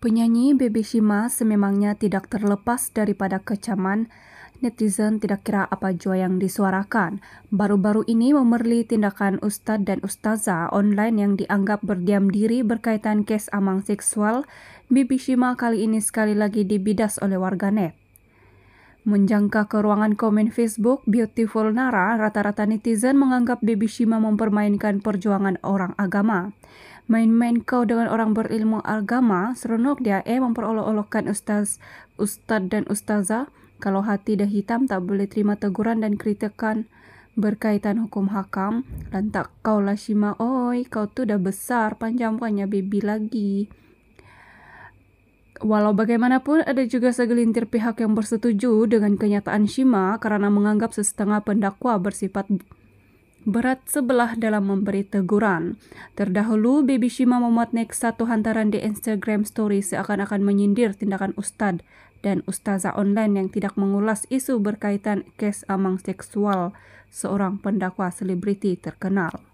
Penyanyi Baby Shima sememangnya tidak terlepas daripada kecaman netizen tidak kira apa jua yang disuarakan. Baru-baru ini memerli tindakan ustadz dan ustazah online yang dianggap berdiam diri berkaitan kes amang seksual, Baby Shima kali ini sekali lagi dibidas oleh warganet. Menjangka ke ruangan komen Facebook Beautiful Nara, rata-rata netizen menganggap Baby Shima mempermainkan perjuangan orang agama. Main-main kau dengan orang berilmu agama, seronok dia eh memperolok-olokkan ustaz, ustaz dan ustazah. Kalau hati dah hitam tak boleh terima teguran dan kritikan berkaitan hukum hakam. Lantak kau lah Shima, oi kau tu dah besar, panjang banyak baby lagi. Walau bagaimanapun, ada juga segelintir pihak yang bersetuju dengan kenyataan Shima karena menganggap setengah pendakwa bersifat berat sebelah dalam memberi teguran. Terdahulu, Baby Shima memuat next satu hantaran di Instagram story seakan-akan menyindir tindakan Ustadz dan Ustazah online yang tidak mengulas isu berkaitan kes amang seksual seorang pendakwa selebriti terkenal.